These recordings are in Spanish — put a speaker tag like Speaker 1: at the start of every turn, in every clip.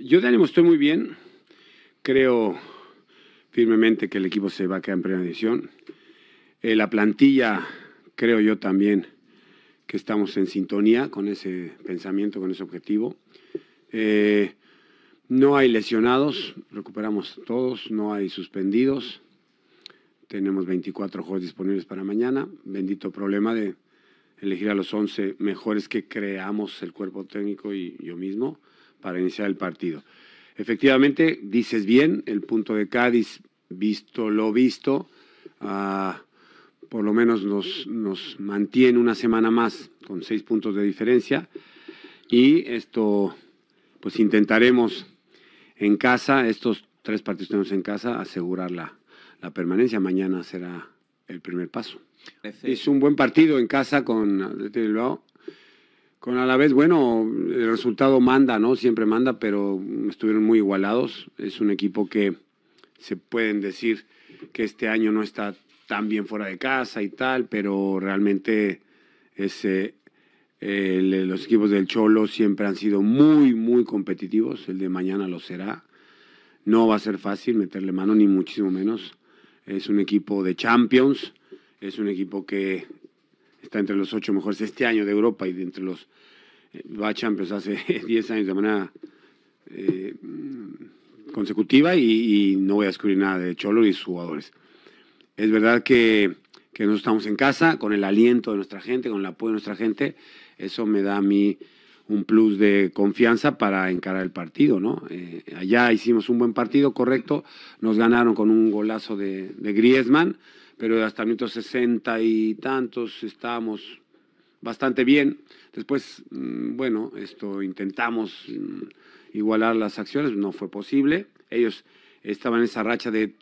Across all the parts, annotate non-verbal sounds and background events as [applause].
Speaker 1: Yo de ánimo estoy muy bien. Creo firmemente que el equipo se va a quedar en primera edición. Eh, la plantilla, creo yo también que estamos en sintonía con ese pensamiento, con ese objetivo. Eh, no hay lesionados, recuperamos todos, no hay suspendidos. Tenemos 24 juegos disponibles para mañana. Bendito problema de elegir a los 11 mejores que creamos el cuerpo técnico y yo mismo para iniciar el partido. Efectivamente, dices bien, el punto de Cádiz, visto lo visto, ah, por lo menos nos, nos mantiene una semana más con seis puntos de diferencia. Y esto, pues intentaremos en casa, estos tres partidos tenemos en casa, asegurar la, permanencia. Mañana será el primer paso. Es un buen partido en casa con con a la vez bueno, el resultado manda, ¿no? Siempre manda, pero estuvieron muy igualados. Es un equipo que se pueden decir que este año no está tan bien fuera de casa y tal, pero realmente los equipos del Cholo siempre han sido muy, muy competitivos. El de mañana lo será. No va a ser fácil meterle mano, ni muchísimo menos. Es un equipo de Champions, es un equipo que está entre los ocho mejores este año de Europa y entre los eh, va hace 10 [laughs] años de manera eh, mm, consecutiva y, no voy a descubrir nada de Cholo y sus jugadores. Es verdad que, que no estamos en casa con el aliento de nuestra gente, con el apoyo de nuestra gente. Eso me da a mí un plus de confianza para encarar el partido, ¿no? Eh, allá hicimos un buen partido, correcto. Nos ganaron con un golazo de, de Griezmann pero hasta los y tantos estábamos bastante bien. Después, mm, bueno, esto intentamos mm, igualar las acciones, no fue posible. Ellos estaban en esa racha de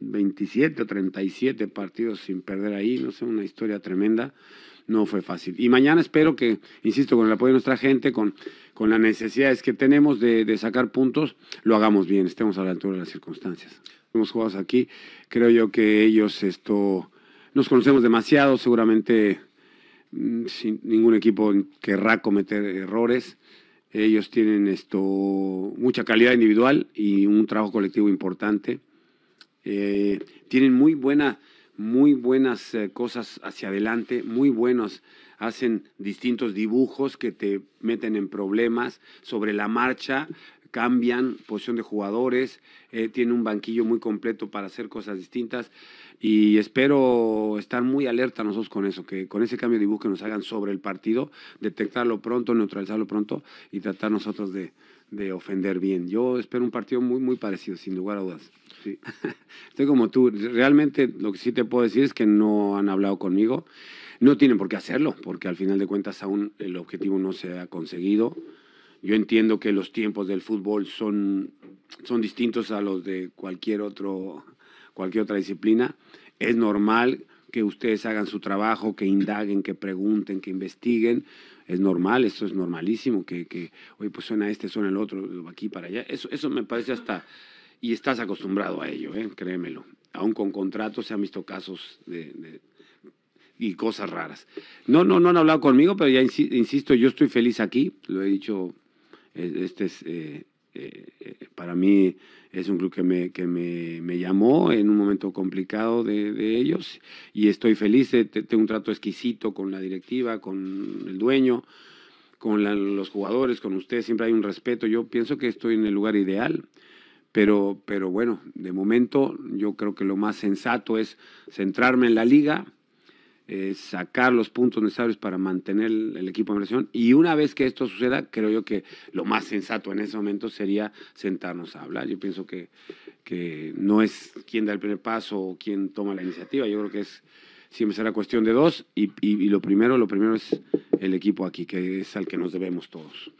Speaker 1: 27 o 37 partidos sin perder ahí, no sé, una historia tremenda. No fue fácil. Y mañana espero que, insisto, con el apoyo de nuestra gente, con, con las necesidades que tenemos de, sacar puntos, lo hagamos bien, estemos a la altura de las circunstancias. Hemos jugado aquí, creo yo que ellos esto, nos conocemos demasiado, seguramente mm, ningún equipo querrá cometer errores. Ellos tienen esto mucha calidad individual y un trabajo colectivo importante. Eh, tienen muy buena, muy buenas eh, cosas hacia adelante, muy buenos hacen distintos dibujos que te meten en problemas sobre la marcha, cambian posición de jugadores, eh, tiene un banquillo muy completo para hacer cosas distintas y espero estar muy alerta nosotros con eso, que con ese cambio de dibujo que nos hagan sobre el partido, detectarlo pronto, neutralizarlo pronto y tratar nosotros de, de ofender bien. Yo espero un partido muy, muy parecido, sin lugar a dudas. Sí. [laughs] Estoy como tú. Realmente lo que sí te puedo decir es que no han hablado conmigo. No tienen por qué hacerlo, porque al final de cuentas aún el objetivo no se ha conseguido. Yo entiendo que los tiempos del fútbol son, son distintos a los de cualquier, otro, cualquier otra disciplina. Es normal que ustedes hagan su trabajo, que indaguen, que pregunten, que investiguen. Es normal, eso es normalísimo, que, que oye, pues suena este, suena el otro, aquí para allá. Eso, eso me parece hasta, y estás acostumbrado a ello, ¿eh? créemelo. Aún con contratos se han visto casos de, y cosas raras. No, no, no han hablado conmigo, pero ya insisto, yo estoy feliz aquí, lo he dicho, eh, este es... Eh, eh, para mí es un club que, me, que me, llamó en un momento complicado de, ellos y estoy feliz, eh, tengo un trato exquisito con la directiva, con el dueño, con los jugadores, con ustedes, siempre hay un respeto. Yo pienso que estoy en el lugar ideal. Pero, pero bueno, de momento yo creo que lo más sensato es centrarme en la liga, eh, sacar los puntos necesarios para mantener el, equipo en relación Y una vez que esto suceda, creo yo que lo más sensato en ese momento sería sentarnos a hablar. Yo pienso que, que no es quien da el primer paso o quien toma la iniciativa. Yo creo que es siempre será cuestión de dos y, lo primero lo primero es el equipo aquí que es al que nos debemos todos